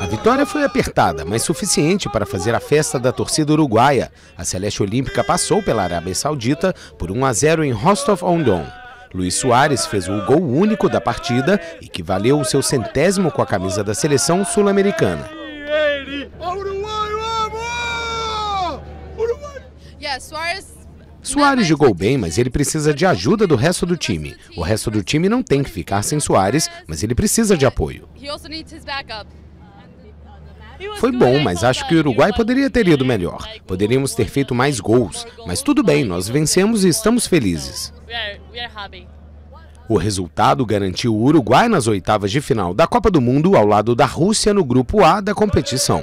A vitória foi apertada, mas suficiente para fazer a festa da torcida uruguaia. A Celeste Olímpica passou pela Arábia Saudita por 1 a 0 em Rostov-on-Don. Luiz Soares fez o gol único da partida e que valeu o seu centésimo com a camisa da seleção sul-americana. Yeah, Suárez Soares jogou é bem, mas ele precisa de ajuda do resto do time. O resto do time não tem que ficar sem Soares, mas ele precisa de apoio. Foi bom, mas acho que o Uruguai poderia ter ido melhor. Poderíamos ter feito mais gols, mas tudo bem, nós vencemos e estamos felizes. O resultado garantiu o Uruguai nas oitavas de final da Copa do Mundo ao lado da Rússia no grupo A da competição.